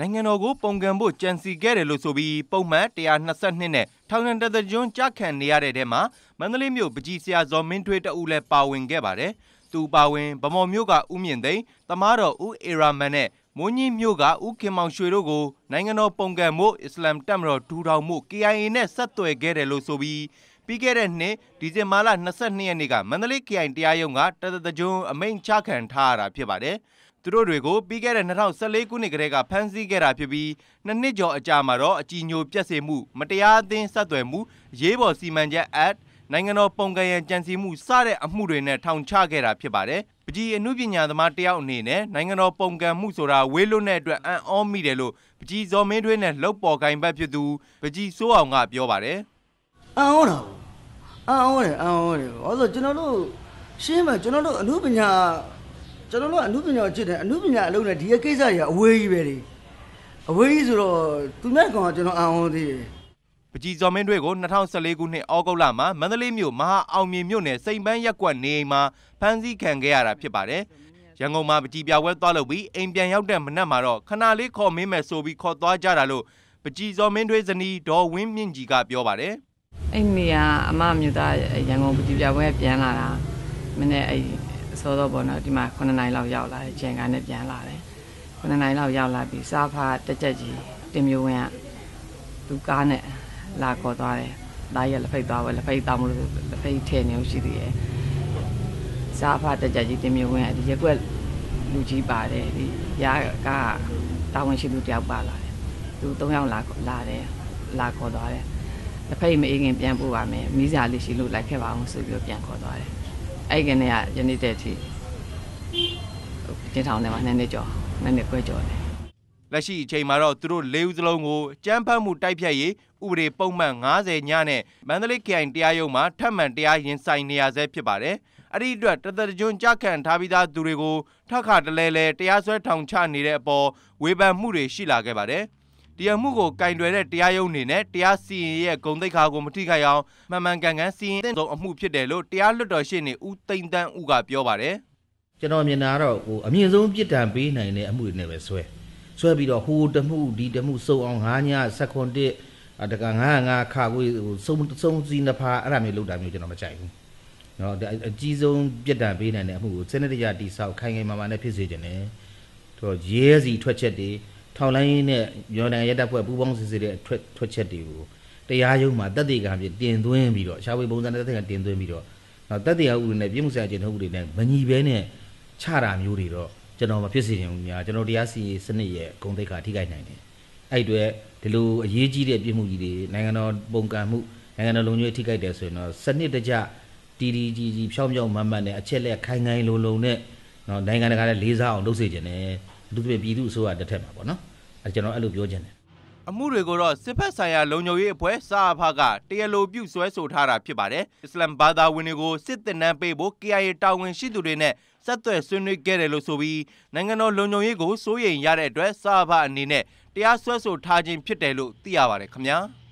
နိုင်ငံတော်ကိုပုံကံဖို့ကြံစီခဲ့တယ်လို့ဆိုပြီးပုံမှန်122နဲ့ထောင်ဒဏ်တသကျွန်းကြားခံနေရတဲ့တဲမှာမန္တလေးမြို့ပကြီးဆရာဇော်မင်းထွေးတဦးလည်းပါဝင်ခဲ့ပါတယ်။သူပါဝင်ဗမော်မြို့ကဦးမြင့်သိန်း၊တမားတော်ဦးအေရာမန်နဲ့မွန်းကြီးမြို့ကဦးခင်မောင်ရွှေတို့ကိုနိုင်ငံတော်ပုံကံမှုအစ္စလမ်တပ်မတော်ဒူထောင်မှု KIA နဲ့ဆက်သွယ်ခဲ့တယ်လို့ဆိုပြီးပြီးခဲ့တဲ့နှစ်ဒီဇင်ဘာလ22ရက်နေ့ကမန္တလေး KIA တရားရုံးကတသတကျွန်းအမိန့်ချခံထားရတာဖြစ်ပါတယ်သူတို့တွေကိုပြီးခဲ့တဲ့2014ခုနှစ်ကတည်းကဖမ်းဆီးခဲ့တာဖြစ်ပြီးနှစ်နှစ်ကျော်အကြာမှာတော့အကြီးညိုပြက်စေမှုမတရားအသင်းဆက်သွယ်မှုရေးပေါ်စီမံချက် Act နိုင်ငံတော်ပုံကရန်ကြံစည်မှုစတဲ့အမှုတွေနဲ့ထောင်ချခဲ့တာဖြစ်ပါတယ်။ပကြီးအမှုပညာသမားတယောက်အနေနဲ့နိုင်ငံတော်ပုံကံမှုဆိုတာဝေးလွတ်တဲ့အတွက်အံ့ဩမိတယ်လို့ပကြီးဇော်မင်းတွင်းနဲ့လှုပ်ပေါ်ကိုင်ဘက်ဖြစ်သူပကြီးစိုးအောင်ကပြောပါတယ်။အံ့ဩတာအံ့ဩတယ်အံ့ဩတယ်။ဘာလို့ကျွန်တော်တို့ရှင်းမှာကျွန်တော်တို့အမှုပညာကျွန်တော်တို့ကအမှုပညာကိုချစ်တယ်အမှုပညာအလုံးနဲ့ဒီကိစ္စကြီးကအဝေးကြီးပဲလေအဝေးကြီးဆိုတော့သူနဲ့ကောင်ကကျွန်တော်အံ့ဩသေးတယ်ပကြီးဇော်မင်းတွေကို2014ခုနှစ်ဩဂုတ်လမှာမန္တလေးမြို့မဟာအောင်မြင်မြို့နယ်စိန်ပန်းရက်ကွက်နေအိမ်မှာဖမ်းဆီးခံခဲ့ရတာဖြစ်ပါတယ်ရန်ကုန်မှာပကြီးပြဝဲသွားလို့ပြီးအိမ်ပြန်ရောက်တဲ့မနက်မှာတော့ခဏလေးခေါ်မင်းမဲ့ဆိုပြီးခေါ်သွားကြတာလို့ပကြီးဇော်မင်းတွေဇနီးဒေါ်ဝင်းမြင့်ကြီးကပြောပါတယ်အဲ့နေရာအမမြူသားရန်ကုန်ပကြီးပြဝဲပြန်လာတာမနေ့အဲ့စောတော့ပေါ့နော်ဒီမှာ9နိုင်လောက်ရောက်လာတယ်ချိန်ကနဲ့ပြန်လာတယ်9နိုင်လောက်ရောက်လာပြီးစားဖားတက်တက်ကြီးတင်မျိုးဝင်းကသူကားနဲ့လာခေါ်သွားတယ်ဒါရလက်ဖိတ်သွားပဲလက်ဖိတ်တောင်းမလို့လက်ဖိတ်ထဲနေရှိသေးတယ်စားဖားတက်တက်ကြီးတင်မျိုးဝင်းကဒီရက်ွက်လူကြီးပါတယ်ဒီရာကတာဝန်ရှိသူတယောက်ပါလာတယ်သူ၃ယောက်လာလာတယ်လာခေါ်သွားတယ်လက်ဖိတ်မအေးခင်ပြန်ပို့ပါမယ်မိစရာလေးရှိလို့လိုက်ခဲ့ပါအောင်ဆိုပြီးတော့ပြန်ခေါ်သွားတယ်အဲ့ကနေကယနေ့တည်းအထိကျင်းထောင်ထဲမှာနှစ်နှစ်ကျော်နှစ်နှစ်ခွဲကျော်တယ်လက်ရှိအချိန်မှာတော့သူတို့၄ဦးစလုံးကိုကြမ်းဖက်မှုတိုက်ဖြတ်ရေးဥပဒေပုံမှန်90ညနဲ့မန္တလေး KI တရားရုံးမှာထပ်မံတရားရင်ဆိုင်နေရဆဲဖြစ်ပါတယ်။အဲ့ဒီအတွက်တသက်ကျွန်းကြခံထားပြီးသားသူတွေကိုထပ်ခါတလဲလဲတရားစွဲထောင်ချနေတဲ့အပေါ်ဝေဖန်မှုတွေရှိလာခဲ့ပါတယ်။တရားမှုကိုကင်တွယ်တဲ့တရားရုံးအနေနဲ့တရားစီရင်ရဲ့ဂုံသိက္ခာကိုမထိခိုက်အောင်မှန်မှန်ကန်ကန်စီရင်တဲ့ဆုံးအမှုဖြစ်တယ်လို့တရားလွတ်တော်ရှေ့နေဦးသိန်းတန်းဦးကပြောပါတယ်ကျွန်တော်မြင်တာတော့ဟိုအမြင့်ဆုံးပြစ်ဒဏ်ပေးနိုင်တဲ့အမှုတွေနဲ့ပဲဆွဲဆွဲပြီးတော့ဟိုတမှုဒီတမှုစုံအောင်၅ည7ခွန်1အတက95ခါကိုစုံစုံစီနှစ်ဖာအဲ့ဒါမျိုးလောက်တာမျိုးကျွန်တော်မကြိုက်ဘူးเนาะအကြီးဆုံးပြစ်ဒဏ်ပေးနိုင်တဲ့အမှုကိုစနစ်တကျတိဆောက်ခိုင်ခိုင်မာမာနဲ့ဖြစ်စေချင်တယ်သူရဲစီထွက်ချက်တွေထောက်လိုင်းနဲ့ရော်ဒန်ရဲတပ်ဖွဲ့ပူးပေါင်းစစ်ဆေးတဲ့ထွက်ထွက်ချက်တွေကိုတရားရုံးမှာတက်တေကံဖြင့်တင်သွင်းပြီးတော့ရှားဝေပုံစံနဲ့တက်တေကံတင်သွင်းပြီးတော့နောက်တက်တရားဥပဒေနဲ့ပြည်မှုဆိုင်ရာကျင့်ထုံးဥပဒေနဲ့မညီဘဲနဲ့ချတာမျိုးတွေတော့ကျွန်တော်မဖြစ်စေချင်ဘူးများကျွန်တော်တရားစီရင်စနစ်ရဲ့ဂုဏ်သိက္ခာထိခိုက်နိုင်တယ်အဲ့တွေဒီလိုအရေးကြီးတဲ့ပြည်မှုကြီးတွေနိုင်ငံတော်ပုံကံမှုနိုင်ငံတော်လုံခြုံရေးထိခိုက်တယ်ဆိုရင်တော့စနစ်တကျတီတီကြီးကြီးဖြောင်းဖြောင်းမတ်မတ်နဲ့အချက်လက်ခိုင်ခိုင်လုံလုံနဲ့နော်နိုင်ငံတကာလည်းလေးစားအောင်လုပ်စေချင်တယ်လူတွေပြည်သူအစိုးရတစ်ထက်မှာပေါ့နော်အဲကျွန်တော်အဲ့လိုပြောချင်တယ်အမှုတွေကိုတော့စစ်ဖက်ဆိုင်ရာလုံခြုံရေးအဖွဲ့စာအဖကတရားလိုပြုဆွဲဆိုထားတာဖြစ်ပါတယ်။အစ္စလမ်ဘာသာဝင်တွေကိုစစ်တပ်နှံပေးဖို့ KIA တာဝန်ရှိသူတွေနဲ့ဆက်သွယ်ဆွေးနွေးခဲ့တယ်လို့ဆိုပြီးနိုင်ငံတော်လုံခြုံရေးကိုစိုးရိမ်ရတဲ့အတွက်စာအဖအနေနဲ့တရားစွဲဆိုထားခြင်းဖြစ်တယ်လို့သိရပါတယ်ခင်ဗျာ။